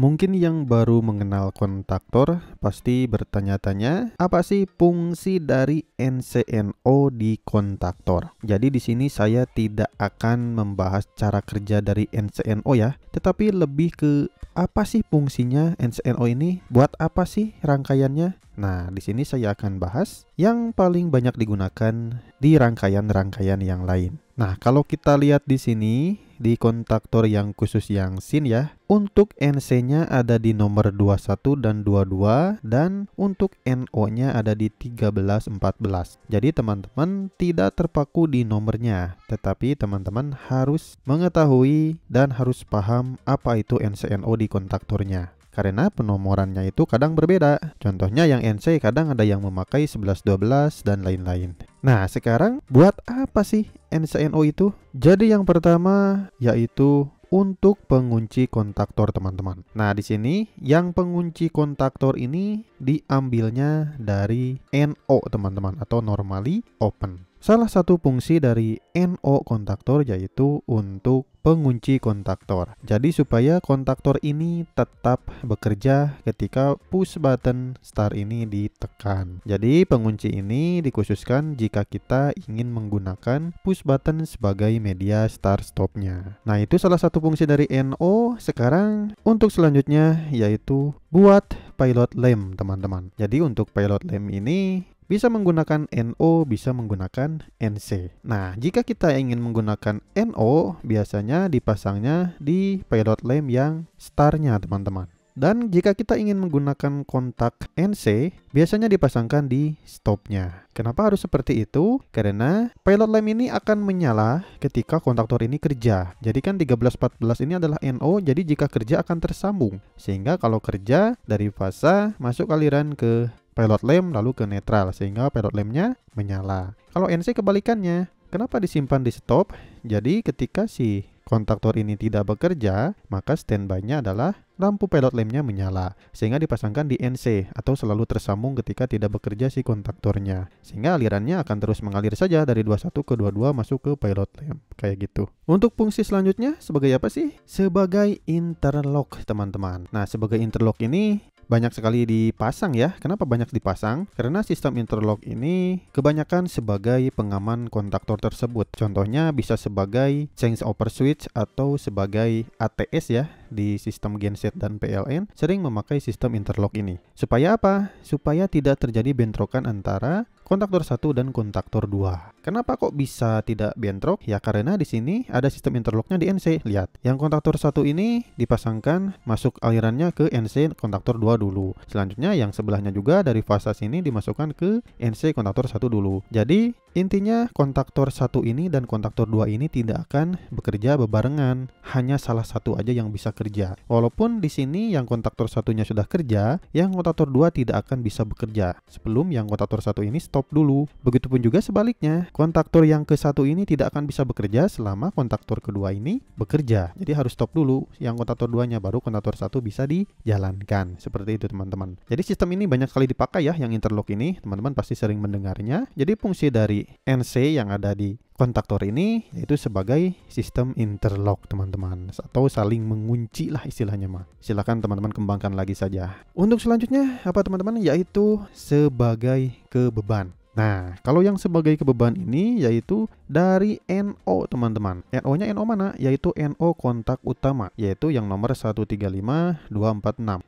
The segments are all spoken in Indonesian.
Mungkin yang baru mengenal kontaktor pasti bertanya-tanya apa sih fungsi dari NCNO di kontaktor. Jadi di sini saya tidak akan membahas cara kerja dari NCNO ya, tetapi lebih ke apa sih fungsinya NCNO ini? Buat apa sih rangkaiannya? Nah, di sini saya akan bahas yang paling banyak digunakan di rangkaian-rangkaian yang lain. Nah, kalau kita lihat di sini, di kontaktor yang khusus yang SIN ya. Untuk NC-nya ada di nomor 21 dan 22 dan untuk NO-nya ada di empat belas Jadi teman-teman tidak terpaku di nomornya, tetapi teman-teman harus mengetahui dan harus paham apa itu NC NO di kontaktornya karena penomorannya itu kadang berbeda. Contohnya yang NC kadang ada yang memakai 1112 dan lain-lain. Nah, sekarang buat apa sih NCNO itu? Jadi yang pertama yaitu untuk pengunci kontaktor teman-teman. Nah, di sini yang pengunci kontaktor ini diambilnya dari NO teman-teman atau normally open. Salah satu fungsi dari NO kontaktor yaitu untuk pengunci kontaktor. Jadi supaya kontaktor ini tetap bekerja ketika push button start ini ditekan. Jadi pengunci ini dikhususkan jika kita ingin menggunakan push button sebagai media start stopnya. Nah itu salah satu fungsi dari NO. Sekarang untuk selanjutnya yaitu buat pilot lamp teman-teman. Jadi untuk pilot lamp ini bisa menggunakan NO, bisa menggunakan NC. Nah, jika kita ingin menggunakan NO, biasanya dipasangnya di pilot lamp yang starnya, teman-teman. Dan jika kita ingin menggunakan kontak NC, biasanya dipasangkan di stopnya. Kenapa harus seperti itu? Karena pilot lamp ini akan menyala ketika kontaktor ini kerja. Jadi kan 1314 ini adalah NO, jadi jika kerja akan tersambung. Sehingga kalau kerja dari fasa masuk aliran ke pilot lem lalu ke netral sehingga pilot lemnya menyala. Kalau NC kebalikannya, kenapa disimpan di stop? Jadi ketika si kontaktor ini tidak bekerja, maka standby-nya adalah lampu pilot lemnya menyala, sehingga dipasangkan di NC atau selalu tersambung ketika tidak bekerja si kontaktornya. Sehingga alirannya akan terus mengalir saja dari 21 ke 22 masuk ke pilot lem kayak gitu. Untuk fungsi selanjutnya sebagai apa sih? Sebagai interlock, teman-teman. Nah, sebagai interlock ini banyak sekali dipasang ya. Kenapa banyak dipasang? Karena sistem interlock ini kebanyakan sebagai pengaman kontaktor tersebut. Contohnya bisa sebagai change over switch atau sebagai ATS ya di sistem genset dan PLN sering memakai sistem interlock ini. Supaya apa? Supaya tidak terjadi bentrokan antara kontaktor 1 dan kontaktor 2. Kenapa kok bisa tidak bentrok? Ya karena di sini ada sistem interlocknya di NC. Lihat, yang kontaktor satu ini dipasangkan masuk alirannya ke NC kontaktor 2 dulu. Selanjutnya yang sebelahnya juga dari fasa sini dimasukkan ke NC kontaktor satu dulu. Jadi Intinya kontaktor satu ini dan kontaktor dua ini tidak akan bekerja bebarengan, hanya salah satu aja yang bisa kerja. Walaupun di sini yang kontaktor satunya sudah kerja, yang kontaktor dua tidak akan bisa bekerja sebelum yang kontaktor satu ini stop dulu. Begitupun juga sebaliknya, kontaktor yang ke satu ini tidak akan bisa bekerja selama kontaktor kedua ini bekerja. Jadi harus stop dulu yang kontaktor duanya baru kontaktor satu bisa dijalankan. Seperti itu teman-teman. Jadi sistem ini banyak sekali dipakai ya yang interlock ini, teman-teman pasti sering mendengarnya. Jadi fungsi dari NC yang ada di kontaktor ini yaitu sebagai sistem interlock teman-teman atau saling mengunci lah istilahnya mah. Silakan teman-teman kembangkan lagi saja. Untuk selanjutnya apa teman-teman yaitu sebagai kebeban. Nah, kalau yang sebagai kebeban ini yaitu dari NO teman-teman. NO-nya NO mana? Yaitu NO kontak utama, yaitu yang nomor 135246.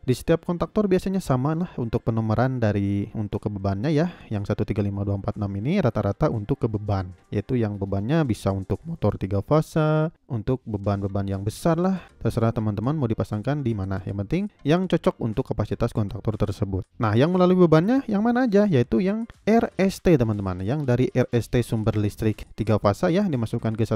Di setiap kontaktor biasanya sama lah untuk penomoran dari untuk kebebannya ya. Yang 135246 ini rata-rata untuk kebeban, yaitu yang bebannya bisa untuk motor tiga fase untuk beban-beban yang besar lah. Terserah teman-teman mau dipasangkan di mana. Yang penting yang cocok untuk kapasitas kontaktor tersebut. Nah, yang melalui bebannya yang mana aja? Yaitu yang RS RST teman-teman yang dari RST sumber listrik tiga fasa ya dimasukkan ke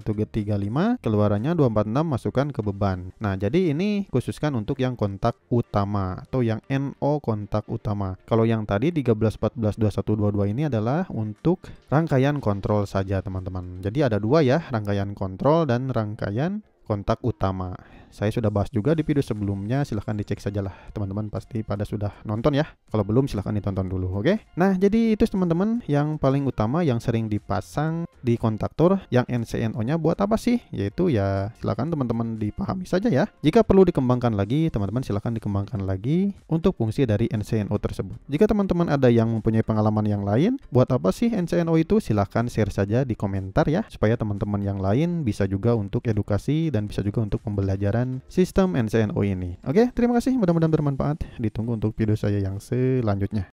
lima keluarannya 246 masukkan ke beban nah jadi ini khususkan untuk yang kontak utama atau yang NO kontak utama kalau yang tadi 13 14 21 22 ini adalah untuk rangkaian kontrol saja teman-teman jadi ada dua ya rangkaian kontrol dan rangkaian kontak utama saya sudah bahas juga di video sebelumnya, silahkan dicek sajalah teman-teman pasti pada sudah nonton ya. Kalau belum silahkan ditonton dulu, oke? Okay? Nah, jadi itu teman-teman yang paling utama yang sering dipasang di kontaktor yang NCNO-nya buat apa sih? Yaitu ya silahkan teman-teman dipahami saja ya. Jika perlu dikembangkan lagi, teman-teman silahkan dikembangkan lagi untuk fungsi dari NCNO tersebut. Jika teman-teman ada yang mempunyai pengalaman yang lain, buat apa sih NCNO itu? Silahkan share saja di komentar ya, supaya teman-teman yang lain bisa juga untuk edukasi dan bisa juga untuk pembelajaran sistem NCNO ini. Oke, terima kasih. Mudah-mudahan bermanfaat. Ditunggu untuk video saya yang selanjutnya.